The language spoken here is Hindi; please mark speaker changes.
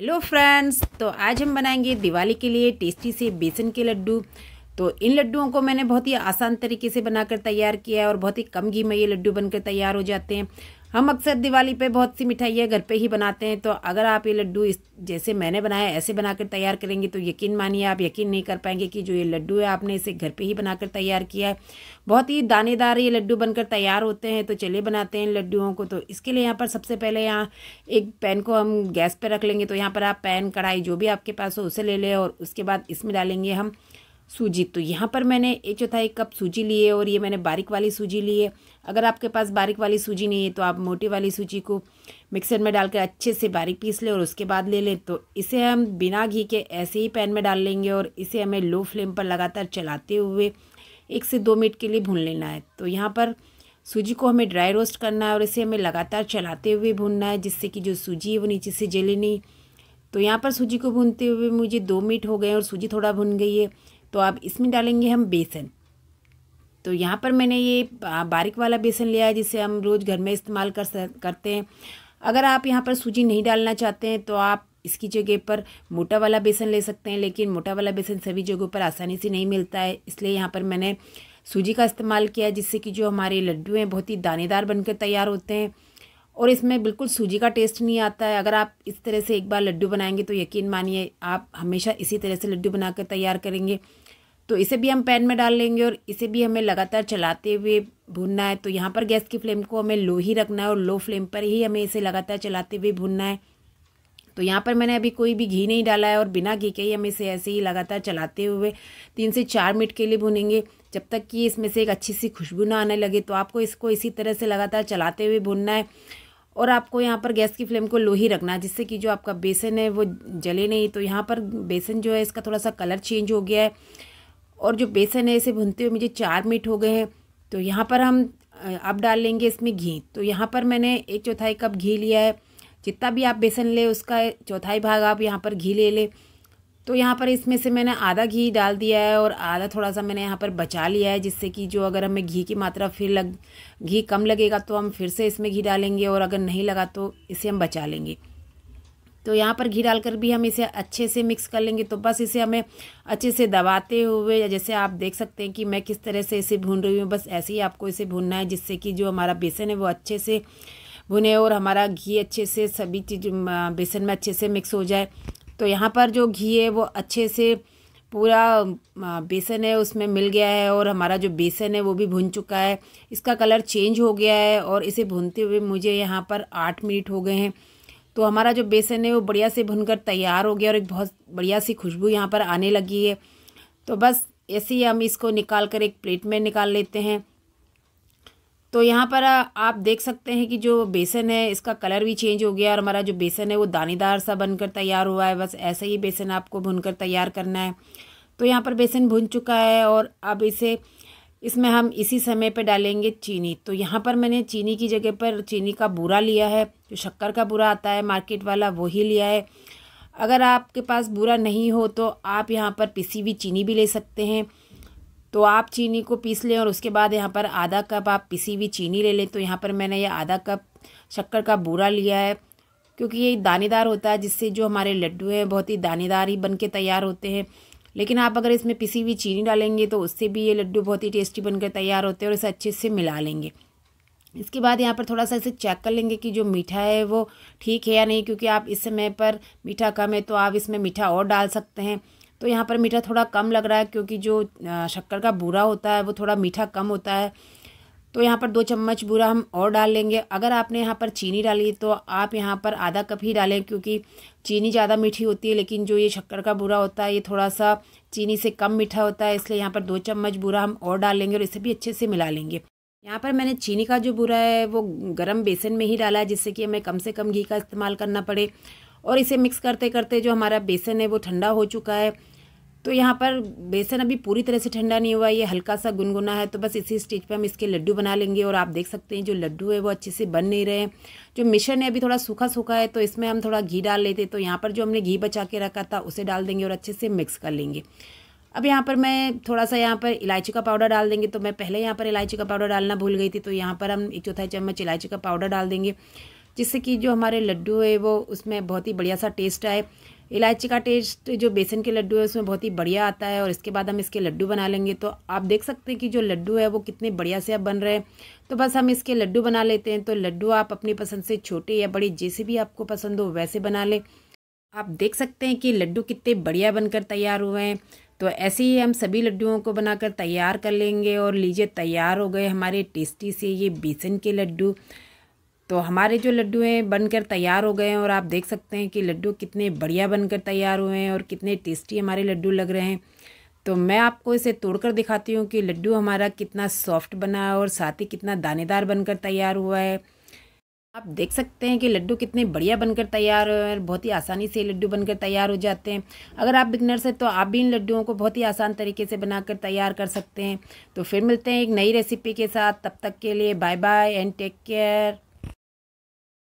Speaker 1: हेलो फ्रेंड्स तो आज हम बनाएंगे दिवाली के लिए टेस्टी से बेसन के लड्डू तो इन लड्डुओं को मैंने बहुत ही आसान तरीके से बनाकर तैयार किया है और बहुत ही कम घी में ये लड्डू बनकर तैयार हो जाते हैं हम अक्सर दिवाली पे बहुत सी मिठाइयाँ घर पे ही बनाते हैं तो अगर आप ये लड्डू इस जैसे मैंने बनाया ऐसे बनाकर तैयार करेंगे तो यकीन मानिए आप यकीन नहीं कर पाएंगे कि जो ये लड्डू है आपने इसे घर पे ही बनाकर तैयार किया है बहुत ही दानेदार ये लड्डू बनकर तैयार होते हैं तो चलिए बनाते हैं लड्डुओं को तो इसके लिए यहाँ पर सबसे पहले यहाँ एक पैन को हम गैस पर रख लेंगे तो यहाँ पर आप पैन कढ़ाई जो भी आपके पास हो उसे ले लें और उसके बाद इसमें डालेंगे हम सूजी तो यहाँ पर मैंने एक चौथाई कप सूजी ली है और ये मैंने बारीक वाली सूजी ली है अगर आपके पास बारीक वाली सूजी नहीं है तो आप मोटी वाली सूजी को मिक्सर में डालकर अच्छे से बारीक पीस लें और उसके बाद ले लें तो इसे हम बिना घी के ऐसे ही पैन में डाल लेंगे और इसे हमें लो फ्लेम पर लगातार चलाते हुए एक से दो मिनट के लिए भून लेना है तो यहाँ पर सूजी को हमें ड्राई रोस्ट करना है और इसे हमें लगातार चलाते हुए भूनना है जिससे कि जो सूजी है वो नीचे से जले नहीं तो यहाँ पर सूजी को भूनते हुए मुझे दो मिनट हो गए और सूजी थोड़ा भुन गई है तो अब इसमें डालेंगे हम बेसन तो यहाँ पर मैंने ये बारीक वाला बेसन लिया है जिसे हम रोज़ घर में इस्तेमाल कर करते हैं अगर आप यहाँ पर सूजी नहीं डालना चाहते हैं तो आप इसकी जगह पर मोटा वाला बेसन ले सकते हैं लेकिन मोटा वाला बेसन सभी जगहों पर आसानी से नहीं मिलता है इसलिए यहाँ पर मैंने सूजी का इस्तेमाल किया जिससे कि जो हमारे लड्डू हैं बहुत ही दानेदार बनकर तैयार होते हैं और इसमें बिल्कुल सूजी का टेस्ट नहीं आता है अगर आप इस तरह से एक बार लड्डू बनाएंगे तो यकीन मानिए आप हमेशा इसी तरह से लड्डू बनाकर तैयार करेंगे तो इसे भी हम पैन में डाल लेंगे और इसे भी हमें लगातार चलाते हुए भूनना है तो यहाँ पर गैस की फ्लेम को हमें लो ही रखना है और लो फ्लेम पर ही हमें इसे लगातार चलाते हुए भूनना है तो यहाँ पर मैंने अभी कोई भी घी नहीं डाला है और बिना घी के ही हम इसे ऐसे ही लगातार चलाते हुए तीन से चार मिनट के लिए भुनेंगे जब तक कि इसमें से एक अच्छी सी खुशबू ना आने लगे तो आपको इसको इसी तरह से लगातार चलाते हुए भुनना है और आपको यहाँ पर गैस की फ्लेम को लो ही रखना है जिससे कि जो आपका बेसन है वो जले नहीं तो यहाँ पर बेसन जो है इसका थोड़ा सा कलर चेंज हो गया है और जो बेसन है इसे भूनते हुए मुझे चार मिनट हो गए हैं तो यहाँ पर हम अब डाल लेंगे इसमें घी तो यहाँ पर मैंने एक चौथाई कप घी लिया है जितना भी आप बेसन ले उसका चौथाई भाग आप यहाँ पर घी ले लें तो यहाँ पर इसमें से मैंने आधा घी डाल दिया है और आधा थोड़ा सा मैंने यहाँ पर बचा लिया है जिससे कि जो अगर हमें घी की मात्रा फिर लग घी कम लगेगा तो हम फिर से इसमें घी डालेंगे और अगर नहीं लगा तो इसे हम बचा लेंगे तो यहाँ पर घी डालकर भी हम इसे अच्छे से मिक्स कर लेंगे तो बस इसे हमें अच्छे से दबाते हुए या जैसे आप देख सकते हैं कि मैं किस तरह से इसे भून रही हूँ बस ऐसे ही आपको इसे भूनना है जिससे कि जो हमारा बेसन है वो अच्छे से भुने और हमारा घी अच्छे से सभी चीज बेसन में अच्छे से मिक्स हो जाए तो यहाँ पर जो घी है वो अच्छे से पूरा बेसन है उसमें मिल गया है और हमारा जो बेसन है वो भी भुन चुका है इसका कलर चेंज हो गया है और इसे भूनते हुए मुझे यहाँ पर आठ मिनट हो गए हैं तो हमारा जो बेसन है वो बढ़िया से भुनकर तैयार हो गया और एक बहुत बढ़िया सी खुशबू यहाँ पर आने लगी है तो बस ऐसे ही हम इसको निकाल कर एक प्लेट में निकाल लेते हैं तो यहाँ पर आप देख सकते हैं कि जो बेसन है इसका कलर भी चेंज हो गया और हमारा जो बेसन है वो दानेदार सा बनकर तैयार हुआ है बस ऐसे ही बेसन आपको भुनकर तैयार करना है तो यहाँ पर बेसन भुन चुका है और अब इसे इसमें हम इसी समय पर डालेंगे चीनी तो यहाँ पर मैंने चीनी की जगह पर चीनी का बूरा लिया है जो शक्कर का बुरा आता है मार्केट वाला वो ही लिया है अगर आपके पास बुरा नहीं हो तो आप यहाँ पर पिसी हुई चीनी भी ले सकते हैं तो आप चीनी को पीस लें और उसके बाद यहाँ पर आधा कप आप पिसी हुई चीनी ले लें तो यहाँ पर मैंने ये आधा कप शक्कर का बूरा लिया है क्योंकि ये दानेदार होता है जिससे जो हमारे लड्डू हैं बहुत ही दानेदार ही बन के तैयार होते हैं लेकिन आप अगर इसमें पिसी हुई चीनी डालेंगे तो उससे भी ये लड्डू बहुत ही टेस्टी बनकर तैयार होते हैं और इसे अच्छे से मिला लेंगे इसके बाद यहाँ पर थोड़ा सा इसे चेक कर लेंगे कि जो मीठा है वो ठीक है या नहीं क्योंकि आप इस समय पर मीठा कम है तो आप इसमें मीठा और डाल सकते हैं तो यहाँ पर मीठा थोड़ा कम लग रहा है क्योंकि जो शक्कर का बूरा होता है वो थोड़ा मीठा कम होता है तो यहाँ पर दो चम्मच बूरा हम और डाल लेंगे अगर आपने यहाँ पर चीनी डाली तो आप यहाँ पर आधा कप ही डालें क्योंकि चीनी ज़्यादा मीठी होती है लेकिन जो ये शक्कर का बूरा होता है ये थोड़ा सा चीनी से कम मीठा होता है इसलिए यहाँ पर दो चम्मच बूरा हम और डाल लेंगे और इसे भी अच्छे से मिला लेंगे यहाँ पर मैंने चीनी का जो बुरा है वो गरम बेसन में ही डाला है जिससे कि हमें कम से कम घी का इस्तेमाल करना पड़े और इसे मिक्स करते करते जो हमारा बेसन है वो ठंडा हो चुका है तो यहाँ पर बेसन अभी पूरी तरह से ठंडा नहीं हुआ ये हल्का सा गुनगुना है तो बस इसी स्टेज पे हम इसके लड्डू बना लेंगे और आप देख सकते हैं जो लड्डू है वो अच्छे से बन नहीं रहे जो मिश्रण है अभी थोड़ा सूखा सूखा है तो इसमें हम थोड़ा घी डाल लेते तो यहाँ पर जो हमने घी बचा के रखा था उसे डाल देंगे और अच्छे से मिक्स कर लेंगे अब यहाँ पर मैं थोड़ा सा यहाँ पर इलायची का पाउडर डाल देंगे तो मैं पहले यहाँ पर इलायची का पाउडर डालना भूल गई थी तो यहाँ पर हम एक चौथाई चम्मच इलायची का पाउडर डाल देंगे जिससे कि जो हमारे लड्डू है वो उसमें बहुत ही बढ़िया सा टेस्ट आए इलायची का टेस्ट जो बेसन के लड्डू है उसमें बहुत ही बढ़िया आता है और इसके बाद हम इसके लड्डू बना लेंगे तो आप देख सकते हैं कि जो लड्डू है वो कितने बढ़िया से अब बन रहे हैं तो बस हम इसके लड्डू बना लेते हैं तो लड्डू आप अपनी पसंद से छोटे या बड़े जैसे भी आपको पसंद हो वैसे बना लें आप देख सकते हैं कि लड्डू कितने बढ़िया बनकर तैयार हुए हैं तो ऐसे ही हम सभी लड्डुओं को बनाकर तैयार कर लेंगे और लीजिए तैयार हो गए हमारे टेस्टी से ये बेसन के लड्डू तो हमारे जो लड्डू हैं बनकर तैयार हो गए हैं और आप देख सकते हैं कि लड्डू कितने बढ़िया बनकर तैयार हुए हैं और कितने टेस्टी हमारे लड्डू लग रहे हैं तो मैं आपको इसे तोड़कर दिखाती हूँ कि लड्डू हमारा कितना सॉफ्ट बना है और साथ ही कितना दानेदार बनकर तैयार हुआ है आप देख सकते हैं कि लड्डू कितने बढ़िया बनकर तैयार और बहुत ही आसानी से लड्डू बनकर तैयार हो जाते हैं अगर आप बिगनर्स हैं तो आप भी इन लड्डुओं को बहुत ही आसान तरीके से बनाकर तैयार कर सकते हैं तो फिर मिलते हैं एक नई रेसिपी के साथ तब तक के लिए bye bye and take care